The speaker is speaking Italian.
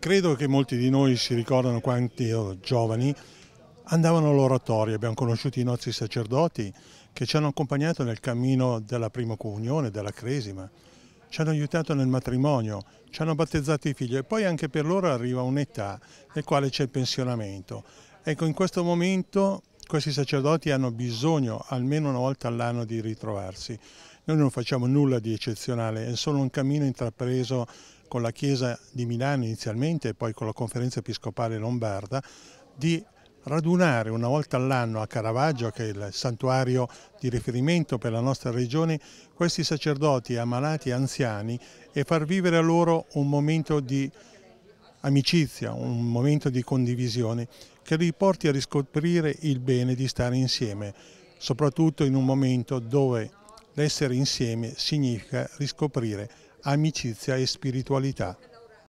Credo che molti di noi si ricordano quanti giovani andavano all'oratorio, abbiamo conosciuto i nostri sacerdoti che ci hanno accompagnato nel cammino della prima comunione, della cresima, ci hanno aiutato nel matrimonio, ci hanno battezzato i figli e poi anche per loro arriva un'età nel quale c'è il pensionamento. Ecco, in questo momento questi sacerdoti hanno bisogno almeno una volta all'anno di ritrovarsi. Noi non facciamo nulla di eccezionale, è solo un cammino intrapreso con la Chiesa di Milano inizialmente e poi con la Conferenza Episcopale Lombarda di radunare una volta all'anno a Caravaggio, che è il santuario di riferimento per la nostra regione, questi sacerdoti ammalati e anziani e far vivere a loro un momento di amicizia, un momento di condivisione che li porti a riscoprire il bene di stare insieme, soprattutto in un momento dove l'essere insieme significa riscoprire amicizia e spiritualità.